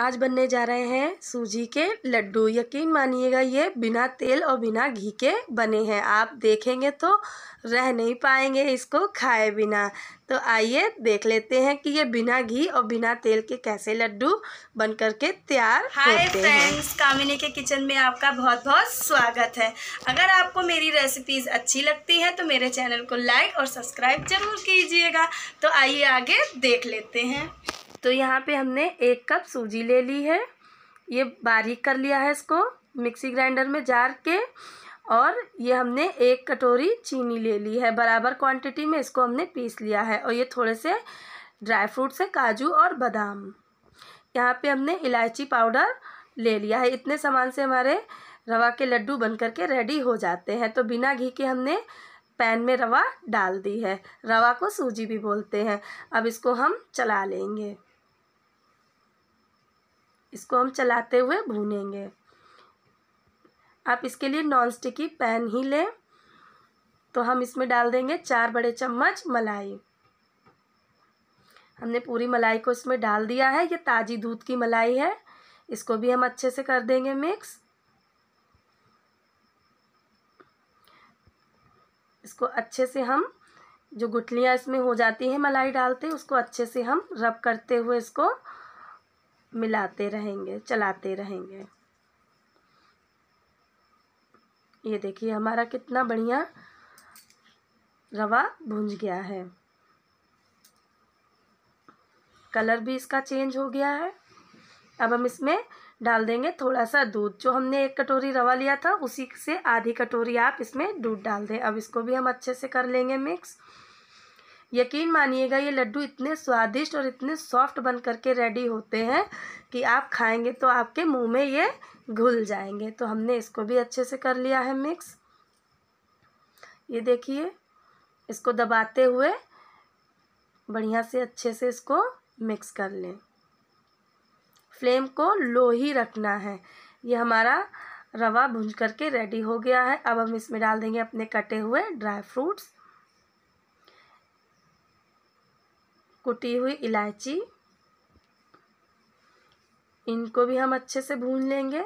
आज बनने जा रहे हैं सूजी के लड्डू यकीन मानिएगा ये बिना तेल और बिना घी के बने हैं आप देखेंगे तो रह नहीं पाएंगे इसको खाए बिना तो आइए देख लेते हैं कि ये बिना घी और बिना तेल के कैसे लड्डू बन करके तैयार हाय फ्रेंड्स कामिनी के किचन में आपका बहुत बहुत स्वागत है अगर आपको मेरी रेसिपीज़ अच्छी लगती है तो मेरे चैनल को लाइक और सब्सक्राइब जरूर कीजिएगा तो आइए आगे देख लेते हैं तो यहाँ पे हमने एक कप सूजी ले ली है ये बारीक कर लिया है इसको मिक्सी ग्राइंडर में जार के और ये हमने एक कटोरी चीनी ले ली है बराबर क्वांटिटी में इसको हमने पीस लिया है और ये थोड़े से ड्राई फ्रूट से काजू और बादाम यहाँ पे हमने इलायची पाउडर ले लिया है इतने सामान से हमारे रवा के लड्डू बन करके रेडी हो जाते हैं तो बिना घी के हमने पैन में रवा डाल दी है रवा को सूजी भी बोलते हैं अब इसको हम चला लेंगे इसको हम चलाते हुए भूनेंगे आप इसके लिए नॉन स्टिकी पैन ही लें तो हम इसमें डाल देंगे चार बड़े चम्मच मलाई हमने पूरी मलाई को इसमें डाल दिया है ये ताज़ी दूध की मलाई है इसको भी हम अच्छे से कर देंगे मिक्स इसको अच्छे से हम जो गुठलियाँ इसमें हो जाती हैं मलाई डालते उसको अच्छे से हम रब करते हुए इसको मिलाते रहेंगे चलाते रहेंगे ये देखिए हमारा कितना बढ़िया रवा भूंज गया है कलर भी इसका चेंज हो गया है अब हम इसमें डाल देंगे थोड़ा सा दूध जो हमने एक कटोरी रवा लिया था उसी से आधी कटोरी आप इसमें दूध डाल दें अब इसको भी हम अच्छे से कर लेंगे मिक्स यकीन मानिएगा ये लड्डू इतने स्वादिष्ट और इतने सॉफ्ट बन करके रेडी होते हैं कि आप खाएंगे तो आपके मुंह में ये घुल जाएंगे तो हमने इसको भी अच्छे से कर लिया है मिक्स ये देखिए इसको दबाते हुए बढ़िया से अच्छे से इसको मिक्स कर लें फ्लेम को लो ही रखना है ये हमारा रवा भूंज करके रेडी हो गया है अब हम इसमें डाल देंगे अपने कटे हुए ड्राई फ्रूट्स कुटी हुई इलायची इनको भी हम अच्छे से भून लेंगे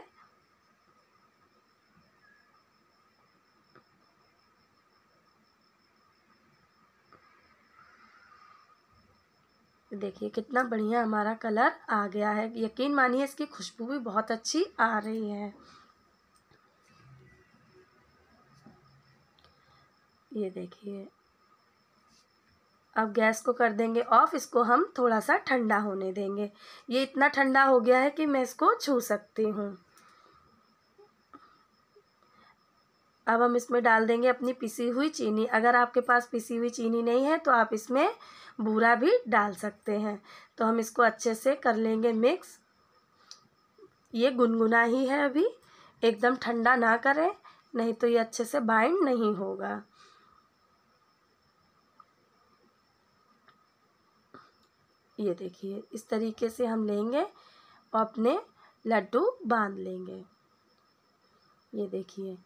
देखिए कितना बढ़िया हमारा कलर आ गया है यकीन मानिए इसकी खुशबू भी बहुत अच्छी आ रही है ये देखिए अब गैस को कर देंगे ऑफ इसको हम थोड़ा सा ठंडा होने देंगे ये इतना ठंडा हो गया है कि मैं इसको छू सकती हूँ अब हम इसमें डाल देंगे अपनी पिसी हुई चीनी अगर आपके पास पिसी हुई चीनी नहीं है तो आप इसमें बूरा भी डाल सकते हैं तो हम इसको अच्छे से कर लेंगे मिक्स ये गुनगुना ही है अभी एकदम ठंडा ना करें नहीं तो ये अच्छे से बाइंड नहीं होगा ये देखिए इस तरीके से हम लेंगे और अपने लड्डू बांध लेंगे ये देखिए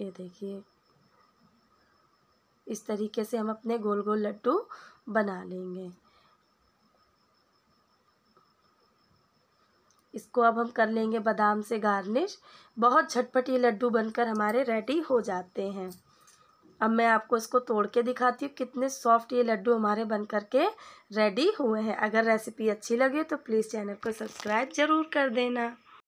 ये देखिए इस तरीके से हम अपने गोल गोल लड्डू बना लेंगे इसको अब हम कर लेंगे बादाम से गार्निश बहुत झटपट ये लड्डू बनकर हमारे रेडी हो जाते हैं अब मैं आपको इसको तोड़ के दिखाती हूँ कितने सॉफ्ट ये लड्डू हमारे बन करके रेडी हुए हैं अगर रेसिपी अच्छी लगी तो प्लीज़ चैनल को सब्सक्राइब ज़रूर कर देना